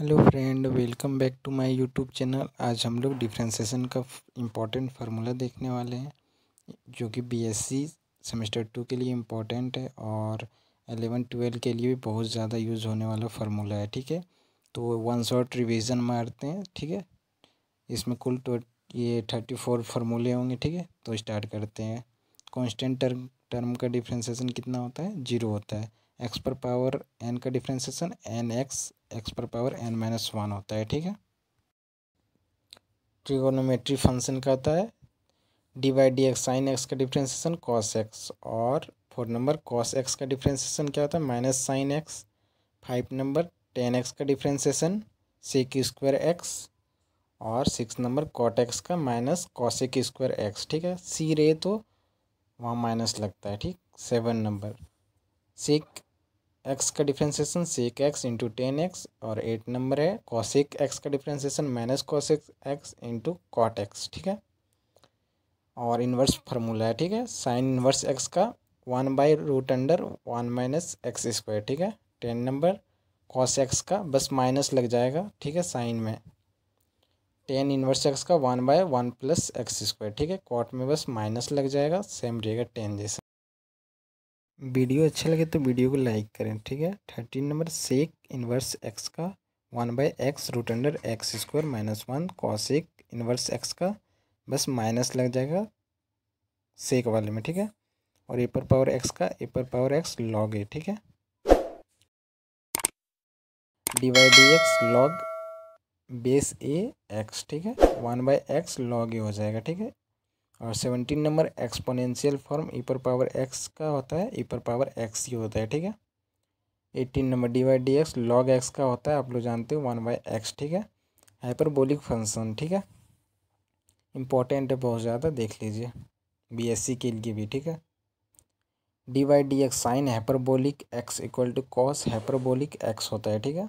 hello friend welcome back to my YouTube channel आज हम लोग डिफ्रेंसीसन का इम्पॉर्टेंट फार्मूला देखने वाले हैं जो कि बीएससी सेमेस्टर टू के लिए इम्पॉर्टेंट है और एलेवन ट्वेल्व के लिए भी बहुत ज़्यादा यूज़ होने वाला फार्मूला है ठीक है तो वन शॉट रिविज़न मारते हैं ठीक है इसमें कुल तो ये थर्टी फोर फार्मूले होंगे ठीक है तो स्टार्ट करते हैं कॉन्स्टेंट टर्म टर्म का डिफ्रेंसीसन कितना होता है जीरो होता है एक्स पर पावर एन का डिफ्रेंसीसन एन एक्स एक्स पर पावर एन माइनस वन होता है ठीक है ट्रिगोनोमेट्री फंक्शन होता है d by d x sine x का डिफ्रेंसिएशन कॉस एक्स और फोर नंबर कॉस एक्स का डिफ्रेंसिएशन क्या होता है minus sine x five number tan x का डिफ्रेंसिएशन सेक स्क्वायर एक्स और सिक्स नंबर कॉट एक्स का माइनस कॉसेक स्क्वायर एक्स ठीक है सी रे तो वहाँ माइनस लगता है ठीक सेवन नंबर सिक एक्स का differentiation sec x into tan x और एट नंबर है कॉसिक एक्स का differentiation minus cosec x into cot x ठीक है और इन्वर्स फार्मूला है ठीक है साइन इन्वर्स एक्स का one by root under one minus x square ठीक है टेन नंबर कॉस एक्स का बस माइनस लग जाएगा ठीक है साइन में टेन इन्वर्स एक्स का one by one plus x square ठीक है कॉट में बस माइनस लग जाएगा सेम रहेगा टेन जैसे वीडियो अच्छा लगे तो वीडियो को लाइक करें ठीक है thirteen number sec inverse x का one by x root under x square minus one cosec inverse x का बस माइनस लग जाएगा सेक वाले में ठीक है और ए पर पावर एक्स का ए पर पावर एक्स लॉग ए ठीक है d by d x log base a x ठीक है one by x log a हो जाएगा ठीक है और seventeen number exponential form e पर पावर एक्स का होता है ई e पर पावर एक्स ही होता है ठीक है eighteen number d y d x log x का होता है आप लोग जानते हो वन बाई एक्स ठीक है हाइपरबोलिक फंक्शन ठीक है इंपॉर्टेंट है बहुत ज़्यादा देख लीजिए बीएससी के लिए भी ठीक है d y d x sine hyperbolic x equal to cos hyperbolic x होता है ठीक है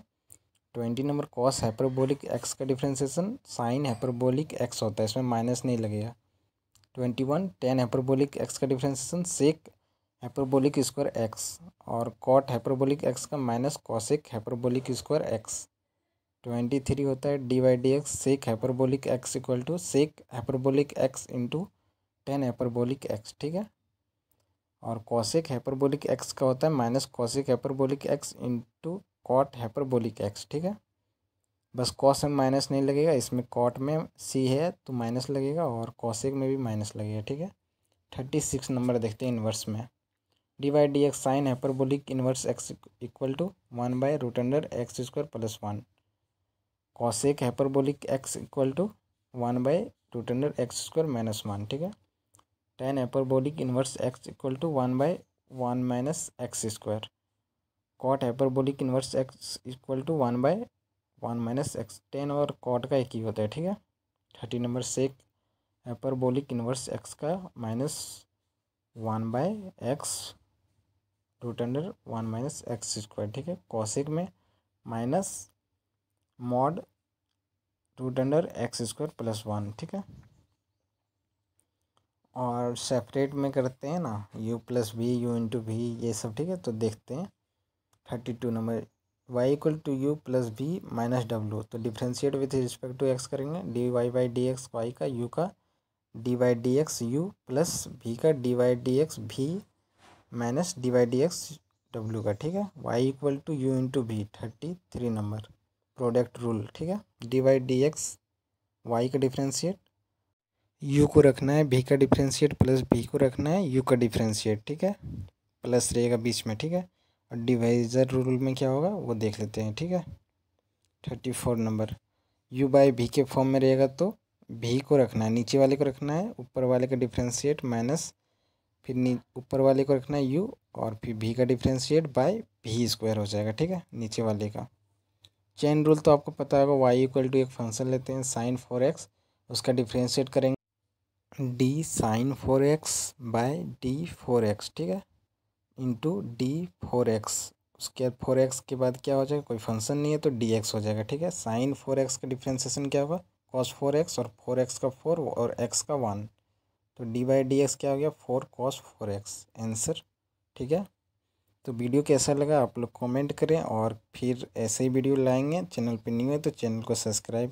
twenty number cos hyperbolic x का डिफ्रेंसिएशन साइन हाइपरबोलिक एक्स होता है इसमें माइनस नहीं लगेगा twenty one tan hyperbolic x का differentiation sec hyperbolic square x और कॉट हाइपरबोलिक एक्स का minus cosec hyperbolic square x twenty three होता है d y d x sec hyperbolic x equal to sec hyperbolic x into tan hyperbolic x ठीक है और cosec hyperbolic x का होता है minus cosec hyperbolic x into cot hyperbolic x ठीक है बस कॉस में माइनस नहीं लगेगा इसमें कॉट में सी है तो माइनस लगेगा और कॉसिक में भी माइनस लगेगा ठीक है थर्टी सिक्स नंबर देखते हैं इन्वर्स में d by d x sine hyperbolic inverse x equal to one by root under x square plus one cosec hyperbolic x equal to one by root under x square minus one ठीक है tan hyperbolic inverse x equal to one by one minus x square cot hyperbolic inverse x equal to one by one minus x tan और cot का एक ही होता है ठीक है thirty number sec hyperbolic inverse x का minus one by x root under one minus x square ठीक है कॉसिक में minus mod root under x square plus one ठीक है और सेपरेट में करते हैं ना u plus v u into v ये सब ठीक है तो देखते हैं thirty two number y equal to u plus b minus डब्ल्यू तो differentiate with respect to x करेंगे d Y by d x y का यू का d y d x u plus भी का डी वाई डी एक्स भी minus d y d x डब्ल्यू का ठीक है y equal to u into भी thirty three number product rule ठीक है d y d x y का डिफ्रेंशिएट यू को रखना है भी का डिफ्रेंशिएट प्लस भी को रखना है यू का डिफ्रेंशिएट ठीक है प्लस रहेगा बीच में ठीक है और डिवाइजर रूल में क्या होगा वो देख लेते हैं ठीक है thirty four number u by भी के फॉर्म में रहेगा तो भी को रखना है नीचे वाले को रखना है ऊपर वाले का डिफ्रेंशिएट माइनस फिर ऊपर वाले को रखना है यू और फिर भी का डिफ्रेंशिएट बाय भी स्क्वायर हो जाएगा ठीक है नीचे वाले का चेन रूल तो आपको पता होगा वाई इक्वल टू एक फंक्शन लेते हैं साइन फोर एक्स उसका डिफ्रेंशिएट करेंगे d sine four x by d four x ठीक है इंटू डी फोर एक्स उसके बाद फोर एक्स के बाद क्या हो जाएगा कोई फंक्शन नहीं है तो डी एक्स हो जाएगा ठीक है साइन फोर एक्स का डिफ्रेंसिएशन क्या होगा कॉस फोर एक्स और फोर एक्स का फोर और एक्स का वन तो डी बाई डी एक्स क्या हो गया four cos four x answer ठीक है तो वीडियो कैसा लगा आप लोग कमेंट करें और फिर ऐसे ही वीडियो लाएंगे चैनल पर नहीं हुए तो चैनल को सब्सक्राइब